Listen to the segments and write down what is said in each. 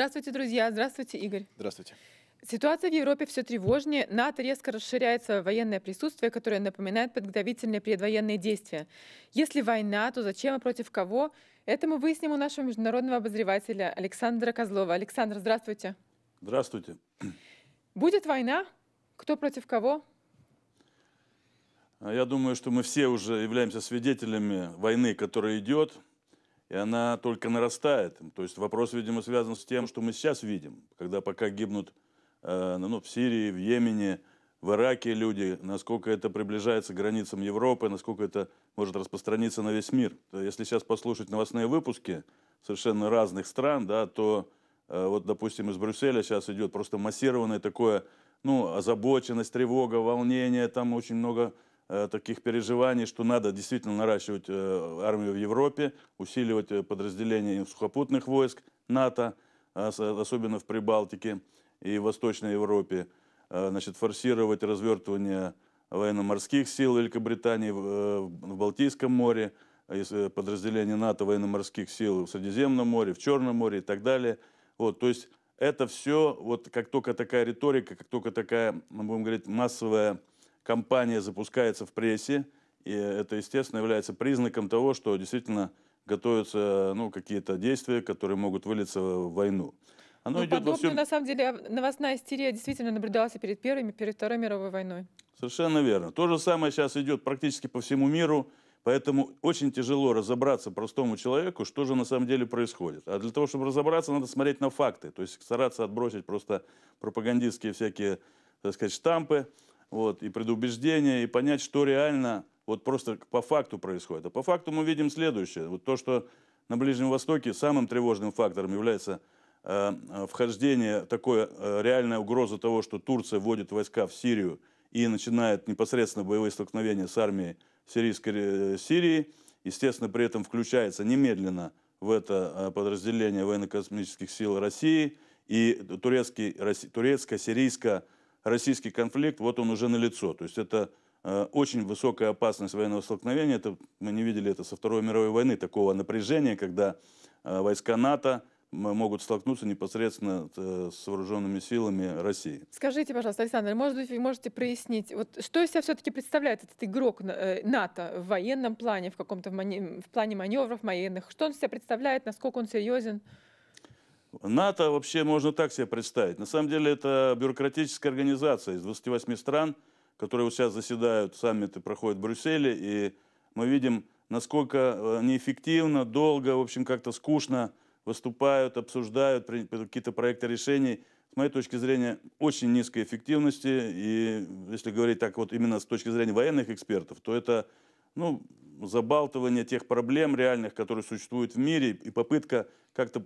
Здравствуйте, друзья. Здравствуйте, Игорь. Здравствуйте. Ситуация в Европе все тревожнее. НАТО резко расширяет свое военное присутствие, которое напоминает подготовительные предвоенные действия. Если война, то зачем и против кого? Это мы выясним у нашего международного обозревателя Александра Козлова. Александр, здравствуйте. Здравствуйте. Будет война? Кто против кого? Я думаю, что мы все уже являемся свидетелями войны, которая идет – и она только нарастает. То есть вопрос, видимо, связан с тем, что мы сейчас видим, когда пока гибнут э, ну, ну, в Сирии, в Йемене, в Ираке люди, насколько это приближается к границам Европы, насколько это может распространиться на весь мир. Если сейчас послушать новостные выпуски совершенно разных стран, да, то э, вот, допустим, из Брюсселя сейчас идет просто массированное такое, ну, озабоченность, тревога, волнение, там очень много Э, таких переживаний, что надо действительно наращивать э, армию в Европе, усиливать э, подразделения сухопутных войск НАТО, а, особенно в Прибалтике и в Восточной Европе, значит, форсировать развертывание военно-морских сил Великобритании в Балтийском море, подразделения НАТО военно-морских сил в Средиземном море, в Черном море и так далее. Вот, то есть это все, вот как только такая риторика, как только такая, мы будем говорить, массовая компания запускается в прессе, и это, естественно, является признаком того, что действительно готовятся ну, какие-то действия, которые могут вылиться в войну. Оно ну, идет подобно, во всем... на самом деле, новостная истерия действительно наблюдалась перед Первой, и перед Второй мировой войной. Совершенно верно. То же самое сейчас идет практически по всему миру, поэтому очень тяжело разобраться простому человеку, что же на самом деле происходит. А для того, чтобы разобраться, надо смотреть на факты, то есть стараться отбросить просто пропагандистские всякие, так сказать, штампы, вот, и предубеждения, и понять, что реально вот просто по факту происходит. А по факту мы видим следующее. Вот то, что на Ближнем Востоке самым тревожным фактором является э, э вхождение, такое э, реальная угроза того, что Турция вводит войска в Сирию и начинает непосредственно боевые столкновения с армией сирийской э, Сирии. Естественно, при этом включается немедленно в это э, подразделение военно-космических сил России и э, турецкий, турецко сирийская российский конфликт, вот он уже налицо. То есть это э, очень высокая опасность военного столкновения. Это, мы не видели это со Второй мировой войны, такого напряжения, когда э, войска НАТО могут столкнуться непосредственно э, с вооруженными силами России. Скажите, пожалуйста, Александр, может быть, вы можете прояснить, вот что из себя все-таки представляет этот игрок э, НАТО в военном плане, в каком-то в, плане маневров военных? Что он из себя представляет, насколько он серьезен? НАТО вообще можно так себе представить. На самом деле это бюрократическая организация из 28 стран, которые у себя заседают, саммиты проходят в Брюсселе, и мы видим, насколько э, неэффективно, долго, в общем, как-то скучно выступают, обсуждают какие-то проекты решений. С моей точки зрения, очень низкой эффективности. И если говорить так вот именно с точки зрения военных экспертов, то это ну, забалтывание тех проблем реальных, которые существуют в мире, и попытка как-то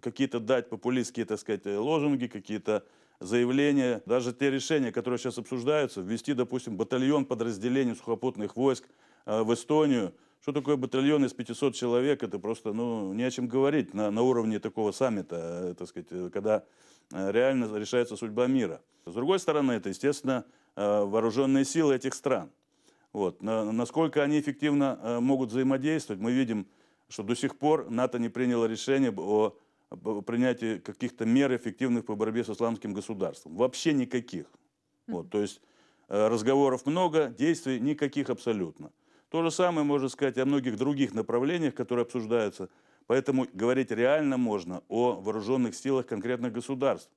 какие-то дать популистские, так сказать, лозунги, какие-то заявления, даже те решения, которые сейчас обсуждаются, ввести, допустим, батальон подразделений сухопутных войск э, в Эстонию. Что такое батальон из 500 человек? Это просто, ну, не о чем говорить на, на уровне такого саммита, э, так сказать, э, когда реально решается судьба мира. С другой стороны, это, естественно, вооруженные силы этих стран – вот. Насколько они эффективно э, могут взаимодействовать, мы видим, что до сих пор НАТО не приняло решение о принятии каких-то мер эффективных по борьбе с исламским государством. Вообще никаких. Вот. То есть э, разговоров много, действий никаких абсолютно. То же самое можно сказать о многих других направлениях, которые обсуждаются. Поэтому говорить реально можно о вооруженных силах конкретных государств.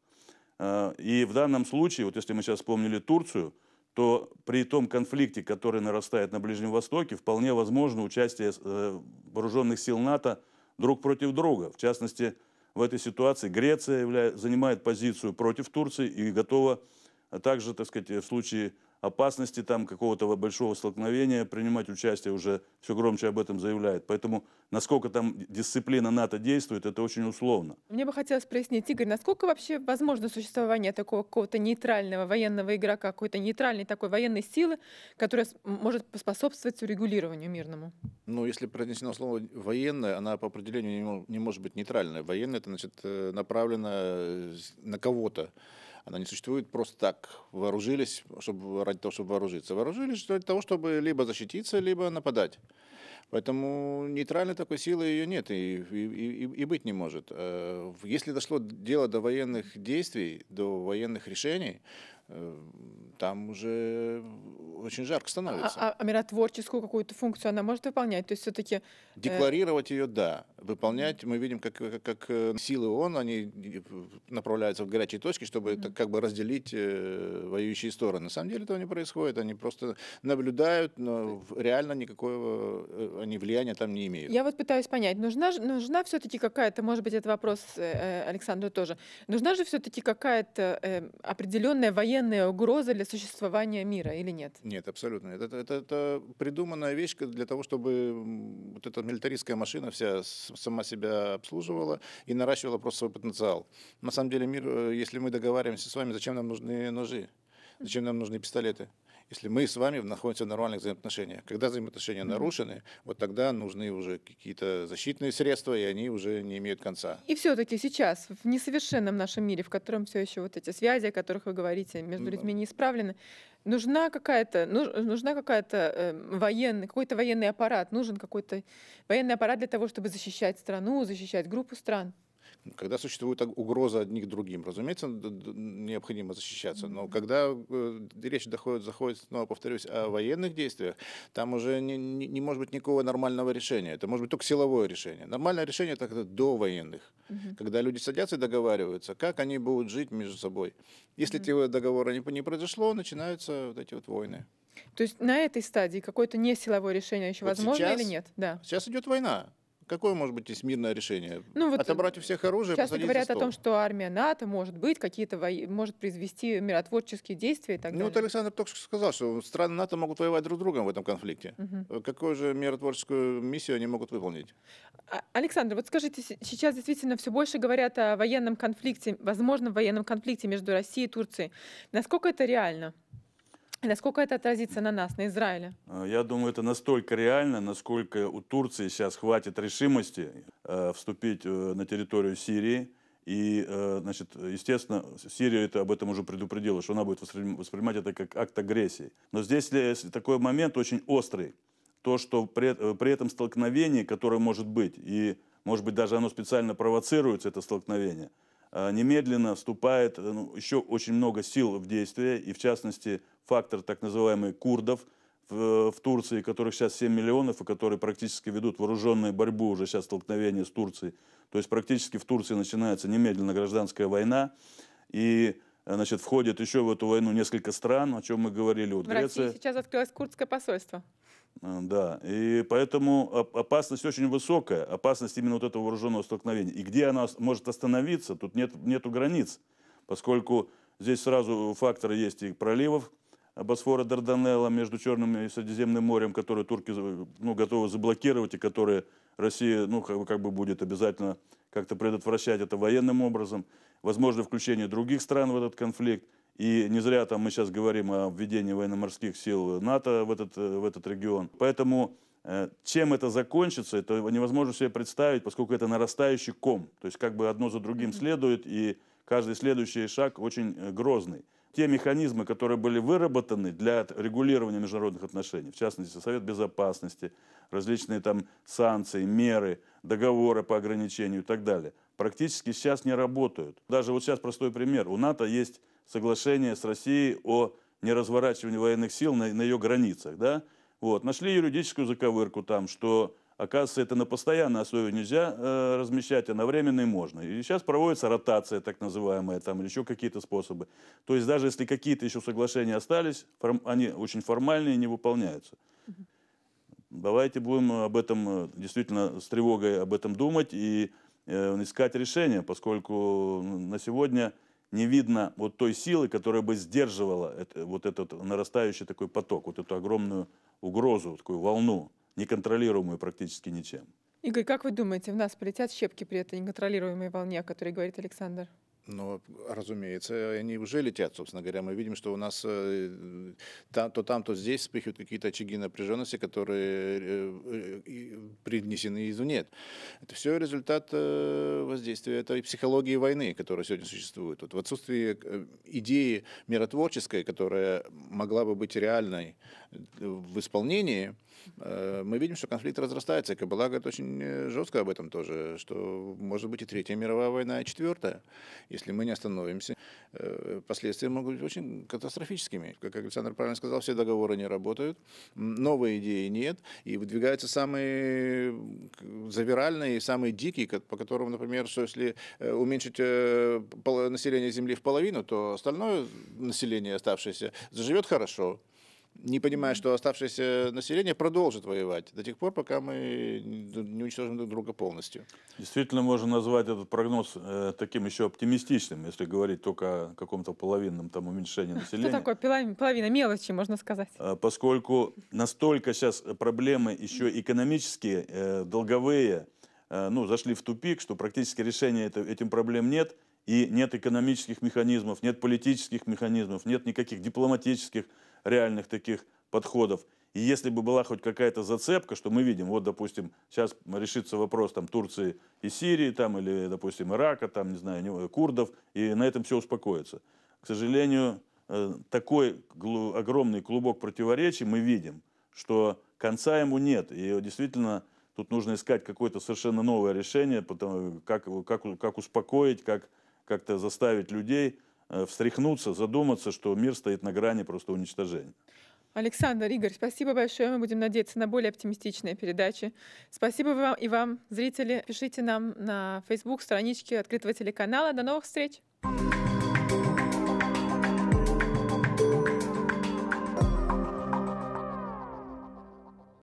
Э, и в данном случае, вот если мы сейчас вспомнили Турцию – то при том конфликте, который нарастает на Ближнем Востоке, вполне возможно участие э, вооруженных сил НАТО друг против друга. В частности, в этой ситуации Греция занимает позицию против Турции и готова а также, так сказать, в случае опасности там какого-то большого столкновения принимать участие уже все громче об этом заявляет. Поэтому насколько там дисциплина НАТО действует, это очень условно. Мне бы хотелось прояснить, Игорь, насколько вообще возможно существование такого какого-то нейтрального военного игрока, какой-то нейтральной такой военной силы, которая может поспособствовать урегулированию мирному? Ну, если произнесено слово «военная», она по определению не может быть нейтральной. Военная – это, значит, э, направлена э, на кого-то. Она не существует просто так. Вооружились чтобы, ради того, чтобы вооружиться. Вооружились ради того, чтобы либо защититься, либо нападать. Поэтому нейтральной такой силы ее нет и, и, и быть не может. Э, если дошло дело до военных действий, до военных решений, там уже очень жарко а, а, становится. А, а, миротворческую какую-то функцию она может выполнять? То есть все-таки... Э, Декларировать ее, да. Выполнять, мы видим, как, как, как э, силы ООН, они э, направляются в горячие точки, чтобы mm-hmm. как бы разделить воюющие стороны. На самом деле этого не происходит. Они просто наблюдают, но реально никакого они влияния там не имеют. Я вот пытаюсь понять, нужна, нужна все-таки какая-то, может быть, это вопрос Александру тоже, нужна же все-таки какая-то определенная военная военная угроза для существования мира или нет? Нет, абсолютно Это, это, это придуманная вещь для того, чтобы вот эта милитаристская машина вся сама себя обслуживала и наращивала просто свой потенциал. На самом деле мир, э, если мы договариваемся с вами, зачем нам нужны ножи? Зачем нам нужны пистолеты? если мы с вами находимся в нормальных взаимоотношениях. Когда взаимоотношения mm-hmm. нарушены, вот тогда нужны уже какие-то защитные средства, и они уже не имеют конца. И все-таки сейчас, в несовершенном нашем мире, в котором все еще вот эти связи, о которых вы говорите, между ну людьми не исправлены, нужна какая-то, ну, нужна какая-то э, эм, военный, какой-то военный аппарат, нужен какой-то военный аппарат для того, чтобы защищать страну, защищать группу стран. Когда существует угроза одних другим, разумеется, необходимо защищаться. Но когда э, речь доходит, заходит, снова повторюсь, о военных действиях, там уже не, не, не может быть никакого нормального решения. Это может быть только силовое решение. Нормальное решение это когда до военных, угу. когда люди садятся и договариваются, как они будут жить между собой. Если угу. этого договора не, не произошло, начинаются вот эти вот войны. То есть на этой стадии какое-то не силовое решение еще вот возможно сейчас, или нет? Да. Сейчас идет война. Какое может быть здесь мирное решение? Ну, вот Отобрать у всех оружие, Часто говорят о том, что армия НАТО может быть, какие-то во... может произвести миротворческие действия и так ну, далее. Ну вот Александр только что сказал, что страны НАТО могут воевать друг с другом в этом конфликте. Угу. Какую же миротворческую миссию они могут выполнить? А, Александр, вот скажите, сейчас действительно все больше говорят о военном конфликте, возможном военном конфликте между Россией и Турцией. Насколько это реально? И насколько это отразится на нас, на Израиле? Э, я думаю, это настолько реально, насколько у Турции сейчас хватит решимости э, вступить э, на территорию Сирии. И, э, значит, естественно, Сирия это об этом уже предупредила, что она будет воспринимать это как акт агрессии. Но здесь если такой момент очень острый. То, что при, э, при этом столкновении, которое может быть, и, может быть, даже оно специально провоцируется, это столкновение, э, немедленно вступает ну, еще очень много сил в действие, и в частности фактор так называемый курдов в, э, в Турции, которых сейчас 7 миллионов, и которые практически ведут вооруженную борьбу уже сейчас столкновение с Турцией. То есть практически в Турции начинается немедленно гражданская война. И э, значит, входит еще в эту войну несколько стран, о чем мы говорили. Вот в Греция. России сейчас открылось курдское посольство. Э, да, и поэтому опасность очень высокая, опасность именно вот этого вооруженного столкновения. И где она может остановиться, тут нет, нету границ, поскольку здесь сразу факторы есть и проливов, Босфора Дарданелла между Черным и Средиземным морем, которые турки э, ну, готовы заблокировать и которые Россия ну, как, бы, как бы будет обязательно как-то предотвращать это военным образом. Возможно, включение других стран в этот конфликт. И не зря там мы сейчас говорим о введении военно-морских сил НАТО в этот, э, в этот регион. Поэтому э, чем это закончится, это невозможно себе представить, поскольку это нарастающий ком. То есть как бы одно за другим следует, и каждый следующий шаг очень э, грозный. Те механизмы, которые были выработаны для регулирования международных отношений, в частности, Совет Безопасности, различные там санкции, меры, договоры по ограничению и так далее, практически сейчас не работают. Даже вот сейчас простой пример. У НАТО есть соглашение с Россией о неразворачивании военных сил на, на ее границах. Да? Вот. Нашли юридическую заковырку там, что Оказывается, это на постоянной основе нельзя э, размещать, а на временной можно. И сейчас проводится ротация, так называемая, там, или еще какие-то способы. То есть даже если какие-то еще соглашения остались, форм, они очень формальные и не выполняются. Угу. Давайте будем об этом э, действительно с тревогой об этом думать и э, искать решение, поскольку на сегодня не видно вот той силы, которая бы сдерживала это, вот этот нарастающий такой поток, вот эту огромную угрозу, такую волну неконтролируемую практически ничем. Игорь, как вы думаете, в нас полетят щепки при этой неконтролируемой волне, о которой говорит Александр? Но, разумеется, они уже летят, собственно говоря. Мы видим, что у нас э, то там, то здесь вспыхивают какие-то очаги напряженности, которые э, э, привнесены извне. Это все результат воздействия этой психологии войны, которая сегодня существует. Вот в отсутствии идеи миротворческой, которая могла бы быть реальной в исполнении, мы видим, что конфликт разрастается. И Кабала говорит очень жестко об этом тоже, что может быть и Третья мировая война, и Четвертая. Если мы не остановимся, э, последствия могут быть очень катастрофическими. Как Александр правильно сказал, все договоры не работают, новые идеи нет, и выдвигаются самые э, завиральные, самые дикие, по которым, например, что если э, уменьшить население Земли в половину, то остальное население оставшееся заживет хорошо не понимая, что оставшееся население продолжит воевать до тех пор, пока мы не уничтожим друг друга полностью. Действительно, можно назвать этот прогноз э, таким еще оптимистичным, если говорить только о каком-то половинном там уменьшении населения. Что такое половина? Половина мелочи, можно сказать. А, поскольку настолько сейчас проблемы еще экономические, э, долговые, э, ну, зашли в тупик, что практически решения это, этим проблем нет, и нет экономических механизмов, нет политических механизмов, нет никаких дипломатических механизмов, реальных таких подходов. И если бы была хоть какая-то зацепка, что мы видим, вот, допустим, сейчас решится вопрос там Турции и Сирии, там, или, допустим, Ирака, там, не знаю, э, курдов, и на этом все успокоится. К сожалению, э, такой огромный клубок противоречий мы видим, что конца ему нет. И действительно, тут нужно искать какое-то совершенно новое решение, потому, как, как, как успокоить, как как-то заставить людей Э, встряхнуться, задуматься, что мир стоит на грани просто уничтожения. Александр, Игорь, спасибо большое. Мы будем надеяться на более оптимистичные передачи. Спасибо вам и вам, зрители. Пишите нам на Facebook страничке открытого телеканала. До новых встреч!